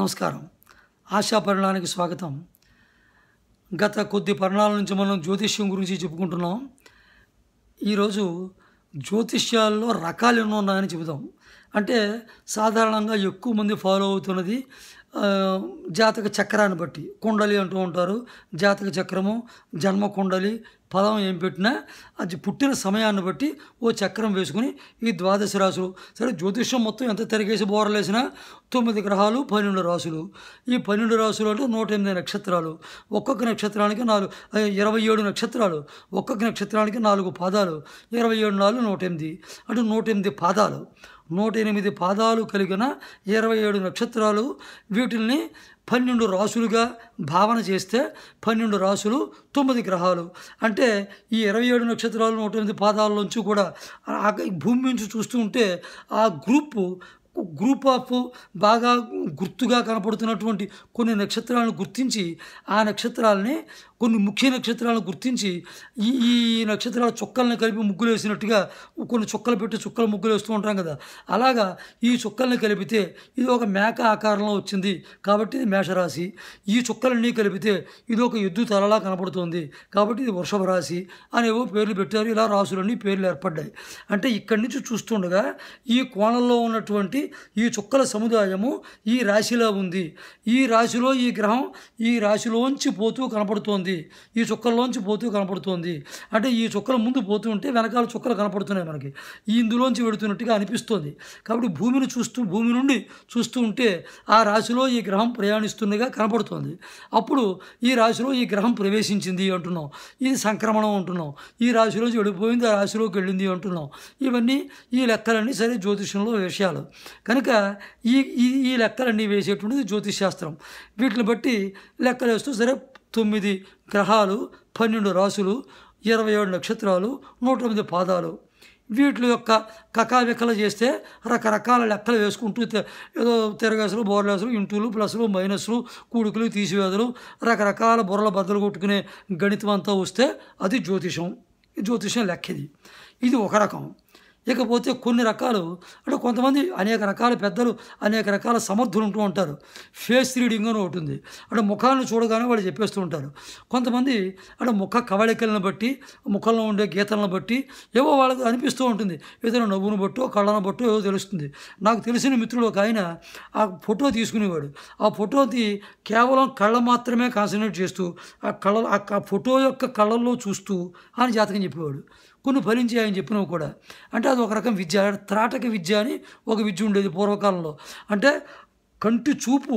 నమస్కారం ఆశా పరిణానికి స్వాగతం గత కొద్ది పరిణాల నుంచి మనం జ్యోతిష్యం గురించి చెప్పుకుంటున్నాం ఈరోజు జ్యోతిష్యాల్లో రకాలు ఎన్నో ఉన్నాయని చెబుతాం అంటే సాధారణంగా ఎక్కువ మంది ఫాలో అవుతున్నది జాతక చక్రాన్ని బట్టి కుండలి అంటూ ఉంటారు జాతక చక్రము జన్మ కుండలి పదం ఏం పెట్టినా అది పుట్టిన సమయాన్ని బట్టి ఓ చక్రం వేసుకుని ఈ ద్వాదశ రాసులు సరే జ్యోతిష్యం మొత్తం ఎంత తిరగేసి బోరలేసినా తొమ్మిది గ్రహాలు పన్నెండు రాసులు ఈ పన్నెండు రాసులు అంటే నూట ఎనిమిది నక్షత్రాలు ఒక్కొక్క నక్షత్రానికి నాలుగు ఇరవై ఏడు నక్షత్రాలు ఒక్కొక్క నక్షత్రానికి నాలుగు పాదాలు ఇరవై ఏడు నాలుగు నూట ఎనిమిది అంటే నూట ఎనిమిది పాదాలు నూట ఎనిమిది పాదాలు కలిగిన ఇరవై ఏడు నక్షత్రాలు వీటిల్ని పన్నెండు రాసులుగా భావన చేస్తే పన్నెండు రాసులు తొమ్మిది గ్రహాలు అంటే ఈ ఇరవై ఏడు నక్షత్రాలు నూట ఎనిమిది పాదాల నుంచి కూడా భూమి నుంచి చూస్తూ ఉంటే ఆ గ్రూపు గ్రూప్ ఆఫ్ బాగా గుర్తుగా కనపడుతున్నటువంటి కొన్ని నక్షత్రాలను గుర్తించి ఆ నక్షత్రాలని కొన్ని ముఖ్య నక్షత్రాలను గుర్తించి ఈ ఈ నక్షత్రాల చుక్కల్ని కలిపి ముగ్గులు వేసినట్టుగా కొన్ని చుక్కలు పెట్టి చుక్కలు ముగ్గులు వేస్తూ ఉంటాం కదా అలాగా ఈ చుక్కల్ని కలిపితే ఇది ఒక మేక ఆకారంలో వచ్చింది కాబట్టి ఇది మేషరాశి ఈ చుక్కలన్నీ కలిపితే ఇది ఒక ఎద్దు తలలా కనపడుతుంది కాబట్టి ఇది వృషభ రాశి అనేవో పేర్లు పెట్టారు ఇలా రాసులన్నీ పేర్లు ఏర్పడ్డాయి అంటే ఇక్కడి నుంచి చూస్తుండగా ఈ కోణంలో ఉన్నటువంటి ఈ చుక్కల సముదాయము ఈ రాశిలో ఉంది ఈ రాశిలో ఈ గ్రహం ఈ రాశిలోంచి పోతూ కనపడుతోంది ఈ చుక్కల్లోంచి పోతూ కనపడుతోంది అంటే ఈ చుక్కల ముందు పోతూ ఉంటే వెనకాల చుక్కలు కనపడుతున్నాయి మనకి ఈ ఇందులోంచి వెడుతున్నట్టుగా అనిపిస్తుంది కాబట్టి భూమిని చూస్తూ భూమి నుండి చూస్తూ ఉంటే ఆ రాశిలో ఈ గ్రహం ప్రయాణిస్తున్నగా కనపడుతోంది అప్పుడు ఈ రాశిలో ఈ గ్రహం ప్రవేశించింది అంటున్నాం ఇది సంక్రమణం అంటున్నాం ఈ రాశిలోంచి వెళ్ళిపోయింది ఆ రాశిలోకి వెళ్ళింది అంటున్నాం ఇవన్నీ ఈ లెక్కలన్నీ సరే జ్యోతిషంలో విషయాలు కనుక ఈ ఈ ఈ లెక్కలన్నీ వేసేటువంటిది జ్యోతిష్ శాస్త్రం వీటిని బట్టి లెక్కలు వేస్తూ సరే తొమ్మిది గ్రహాలు పన్నెండు రాసులు ఇరవై ఏడు నక్షత్రాలు నూట ఎనిమిది పాదాలు వీటి యొక్క కకావికలు చేస్తే రకరకాల లెక్కలు వేసుకుంటూ ఏదో తిరగేసలు బోర్లేసలు ఇంటూలు ప్లస్లు మైనస్లు కూడుకులు తీసివేదలు రకరకాల బుర్రల బద్దలు కొట్టుకునే గణితం అంతా వస్తే అది జ్యోతిషం జ్యోతిషం లెక్కది ఇది ఒక రకం ఇకపోతే కొన్ని రకాలు అంటే కొంతమంది అనేక రకాల పెద్దలు అనేక రకాల సమర్థులు ఉంటూ ఉంటారు ఫేస్ రీడింగ్ అని ఒకటి ఉంది అంటే ముఖాలను చూడగానే వాళ్ళు చెప్పేస్తూ ఉంటారు కొంతమంది అంటే ముఖ కవళికలను బట్టి ముఖంలో ఉండే గీతలను బట్టి ఏవో వాళ్ళకి అనిపిస్తూ ఉంటుంది ఏదైనా నవ్వును బట్టో కళ్ళను బట్టో ఏదో తెలుస్తుంది నాకు తెలిసిన మిత్రుడు ఒక ఆయన ఆ ఫోటో తీసుకునేవాడు ఆ ఫోటోది కేవలం కళ్ళ మాత్రమే కాన్సన్ట్రేట్ చేస్తూ ఆ కళ్ళ ఆ ఫోటో యొక్క కళ్ళల్లో చూస్తూ అని జాతకం చెప్పేవాడు కొన్ని ఫలించాయని చెప్పినవి కూడా అంటే అది ఒక రకం విద్య త్రాటక విద్య అని ఒక విద్య ఉండేది పూర్వకాలంలో అంటే కంటి చూపు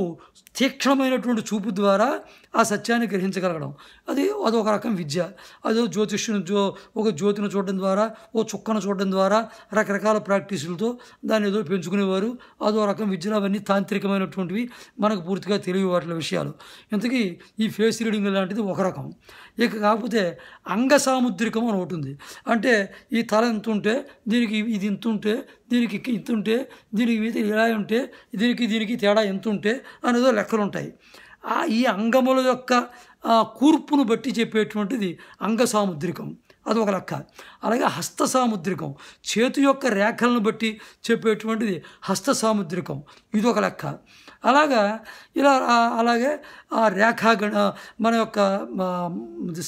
తీక్షణమైనటువంటి చూపు ద్వారా ఆ సత్యాన్ని గ్రహించగలగడం అది అదొక రకం విద్య అదో జ్యోతిష్యుని జో ఒక జ్యోతిని చూడడం ద్వారా ఓ చుక్కను చూడడం ద్వారా రకరకాల ప్రాక్టీసులతో దాన్ని ఏదో పెంచుకునేవారు అదో రకం విద్యలు అవన్నీ తాంత్రికమైనటువంటివి మనకు పూర్తిగా తెలియ వాటి విషయాలు ఇంతకీ ఈ ఫేస్ రీడింగ్ లాంటిది ఒక రకం ఇక కాకపోతే అంగ సాముద్రికం అని ఒకటి ఉంది అంటే ఈ తల ఎంత ఉంటే దీనికి ఇది ఇంత ఉంటే దీనికి ఇంత ఉంటే దీనికి మీద ఇలా ఉంటే దీనికి దీనికి తేడా ఎంత ఉంటే అనేదో లెక్కలుంటాయి ఈ అంగముల యొక్క కూర్పును బట్టి చెప్పేటువంటిది అంగ సాముద్రికం అది ఒక లెక్క అలాగే హస్త సాముద్రికం చేతి యొక్క రేఖలను బట్టి చెప్పేటువంటిది హస్త సాముద్రికం ఇది ఒక లెక్క అలాగా ఇలా అలాగే ఆ రేఖాగణ మన యొక్క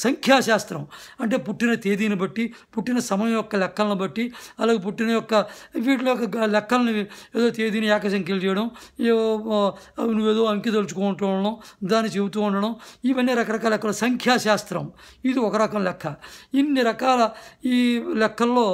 సంఖ్యాశాస్త్రం అంటే పుట్టిన తేదీని బట్టి పుట్టిన సమయం యొక్క లెక్కలను బట్టి అలాగే పుట్టిన యొక్క వీటిలో యొక్క లెక్కలను ఏదో తేదీని ఏకసంఖ్యలు చేయడం నువ్వేదో అంకితలుచుకుంటూ ఉండడం దాన్ని చెబుతూ ఉండడం ఇవన్నీ రకరకాల లెక్కలు సంఖ్యాశాస్త్రం ఇది ఒక రకం లెక్క ఇన్ని రకాల ఈ లెక్కల్లో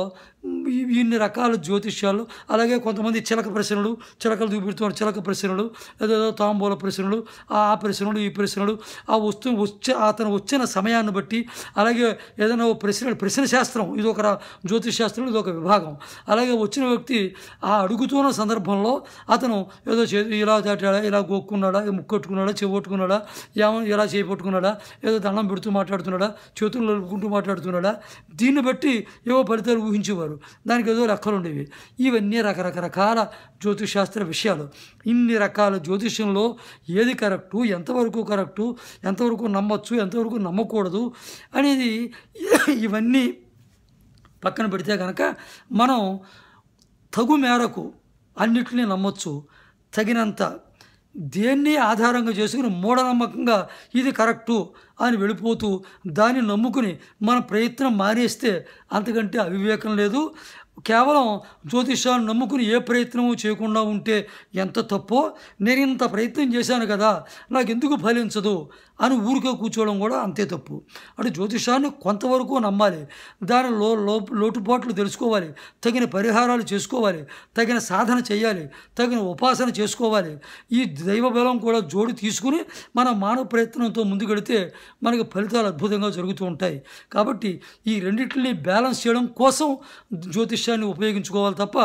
ఇన్ని రకాల జ్యోతిష్యాలు అలాగే కొంతమంది చిలక ప్రశ్నలు చిలకలు చూపెడుతున్నారు చిలక ప్రశ్నలు ఏదో తాంబూల ప్రశ్నలు ఆ ప్రశ్నలు ఈ ప్రశ్నలు ఆ వస్తు వచ్చే అతను వచ్చిన సమయాన్ని బట్టి అలాగే ఏదైనా ప్రశ్న ప్రశ్న శాస్త్రం ఇది ఒక జ్యోతిష్ శాస్త్రం ఇది ఒక విభాగం అలాగే వచ్చిన వ్యక్తి ఆ అడుగుతున్న సందర్భంలో అతను ఏదో చే ఇలా దాటాడా ఇలా గోక్కున్నాడా ముక్కొట్టుకున్నాడా చెవొట్టుకున్నాడా ఏమో ఇలా చేపట్టుకున్నాడా ఏదో దండం పెడుతూ మాట్లాడుతున్నాడా చేతులు నలుపుకుంటూ మాట్లాడుతున్నాడా దీన్ని బట్టి ఏవో ఫలితాలు ఊహించేవారు చేసేవారు దానికి ఏదో లెక్కలు ఉండేవి ఇవన్నీ రకరకరకాల జ్యోతిషాస్త్ర విషయాలు ఇన్ని రకాల జ్యోతిష్యంలో ఏది కరెక్టు ఎంతవరకు కరెక్టు ఎంతవరకు నమ్మచ్చు ఎంతవరకు నమ్మకూడదు అనేది ఇవన్నీ పక్కన పెడితే కనుక మనం తగు మేరకు అన్నిటినీ నమ్మచ్చు తగినంత దేన్ని ఆధారంగా చేసుకుని మూఢనమ్మకంగా ఇది కరెక్టు అని వెళ్ళిపోతూ దాన్ని నమ్ముకుని మన ప్రయత్నం మానేస్తే అంతకంటే అవివేకం లేదు కేవలం జ్యోతిష్యాన్ని నమ్ముకుని ఏ ప్రయత్నము చేయకుండా ఉంటే ఎంత తప్పో నేను ఇంత ప్రయత్నం చేశాను కదా నాకు ఎందుకు ఫలించదు అని ఊరికే కూర్చోవడం కూడా అంతే తప్పు అంటే జ్యోతిషాన్ని కొంతవరకు నమ్మాలి దాని లో లోటుపాట్లు తెలుసుకోవాలి తగిన పరిహారాలు చేసుకోవాలి తగిన సాధన చేయాలి తగిన ఉపాసన చేసుకోవాలి ఈ దైవ బలం కూడా జోడు తీసుకుని మన మానవ ప్రయత్నంతో ముందుకెడితే మనకు ఫలితాలు అద్భుతంగా జరుగుతూ ఉంటాయి కాబట్టి ఈ రెండింటిని బ్యాలెన్స్ చేయడం కోసం జ్యోతిష్యాన్ని ఉపయోగించుకోవాలి తప్ప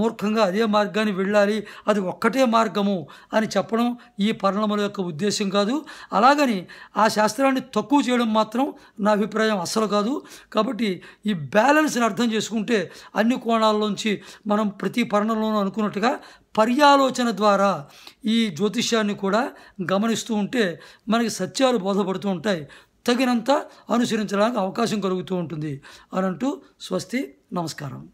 మూర్ఖంగా అదే మార్గాన్ని వెళ్ళాలి అది ఒక్కటే మార్గము అని చెప్పడం ఈ పర్ణముల యొక్క ఉద్దేశం కాదు అలాగని ఆ శాస్త్రాన్ని తక్కువ చేయడం మాత్రం నా అభిప్రాయం అస్సలు కాదు కాబట్టి ఈ బ్యాలెన్స్ని అర్థం చేసుకుంటే అన్ని కోణాల్లోంచి మనం ప్రతి పర్ణంలోనూ అనుకున్నట్టుగా పర్యాలోచన ద్వారా ఈ జ్యోతిష్యాన్ని కూడా గమనిస్తూ ఉంటే మనకి సత్యాలు బోధపడుతూ ఉంటాయి తగినంత అనుసరించడానికి అవకాశం కలుగుతూ ఉంటుంది అని అంటూ స్వస్తి నమస్కారం